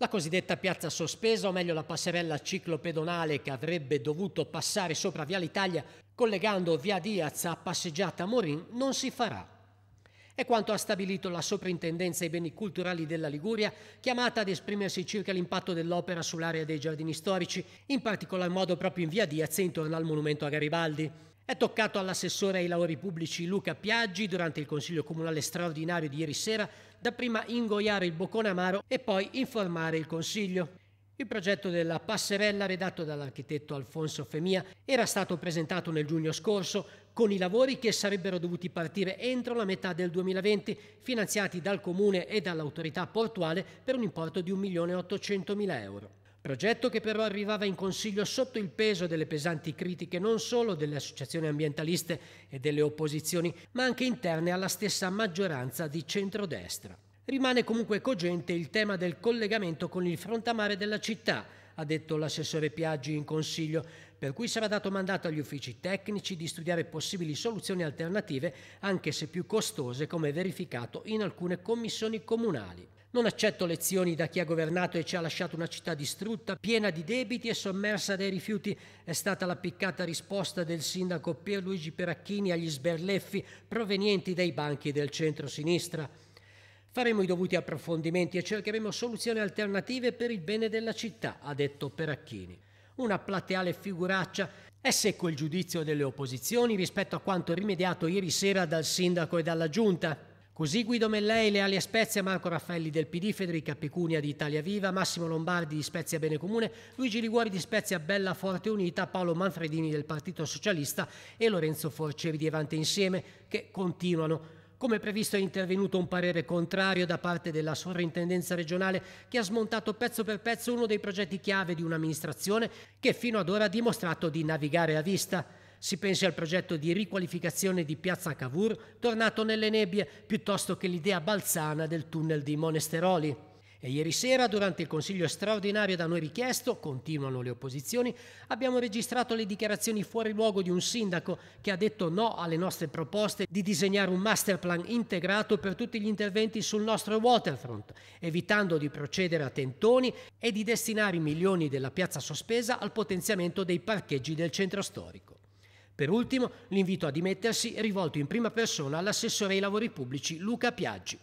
La cosiddetta piazza sospesa, o meglio la passerella ciclopedonale che avrebbe dovuto passare sopra Via l'Italia collegando Via Diaz a Passeggiata Morin, non si farà. È quanto ha stabilito la Soprintendenza ai beni culturali della Liguria, chiamata ad esprimersi circa l'impatto dell'opera sull'area dei giardini storici, in particolar modo proprio in Via Diaz e intorno al monumento a Garibaldi. È toccato all'assessore ai lavori pubblici Luca Piaggi durante il Consiglio Comunale straordinario di ieri sera dapprima ingoiare il boccone amaro e poi informare il Consiglio. Il progetto della passerella redatto dall'architetto Alfonso Femia era stato presentato nel giugno scorso con i lavori che sarebbero dovuti partire entro la metà del 2020, finanziati dal Comune e dall'autorità portuale per un importo di 1.800.000 euro. Progetto che però arrivava in Consiglio sotto il peso delle pesanti critiche non solo delle associazioni ambientaliste e delle opposizioni, ma anche interne alla stessa maggioranza di centrodestra. Rimane comunque cogente il tema del collegamento con il frontamare della città, ha detto l'assessore Piaggi in Consiglio, per cui sarà dato mandato agli uffici tecnici di studiare possibili soluzioni alternative, anche se più costose, come verificato in alcune commissioni comunali. Non accetto lezioni da chi ha governato e ci ha lasciato una città distrutta, piena di debiti e sommersa dai rifiuti. È stata la piccata risposta del sindaco Pierluigi Peracchini agli sberleffi provenienti dai banchi del centro-sinistra. Faremo i dovuti approfondimenti e cercheremo soluzioni alternative per il bene della città, ha detto Peracchini. Una plateale figuraccia è secco il giudizio delle opposizioni rispetto a quanto rimediato ieri sera dal sindaco e dalla giunta. Così Guido Mellei, Leali Lealia Spezia, Marco Raffaelli del PD, Federica Pecunia di Italia Viva, Massimo Lombardi di Spezia Bene Comune, Luigi Liguori di Spezia Bella Forte Unita, Paolo Manfredini del Partito Socialista e Lorenzo Forcevi di Evante Insieme, che continuano. Come previsto è intervenuto un parere contrario da parte della sovrintendenza regionale che ha smontato pezzo per pezzo uno dei progetti chiave di un'amministrazione che fino ad ora ha dimostrato di navigare a vista. Si pensi al progetto di riqualificazione di Piazza Cavour, tornato nelle nebbie, piuttosto che l'idea balzana del tunnel di Monesteroli. E ieri sera, durante il consiglio straordinario da noi richiesto, continuano le opposizioni, abbiamo registrato le dichiarazioni fuori luogo di un sindaco che ha detto no alle nostre proposte di disegnare un masterplan integrato per tutti gli interventi sul nostro waterfront, evitando di procedere a tentoni e di destinare i milioni della piazza sospesa al potenziamento dei parcheggi del centro storico. Per ultimo, l'invito a dimettersi è rivolto in prima persona all'assessore ai lavori pubblici Luca Piaggi.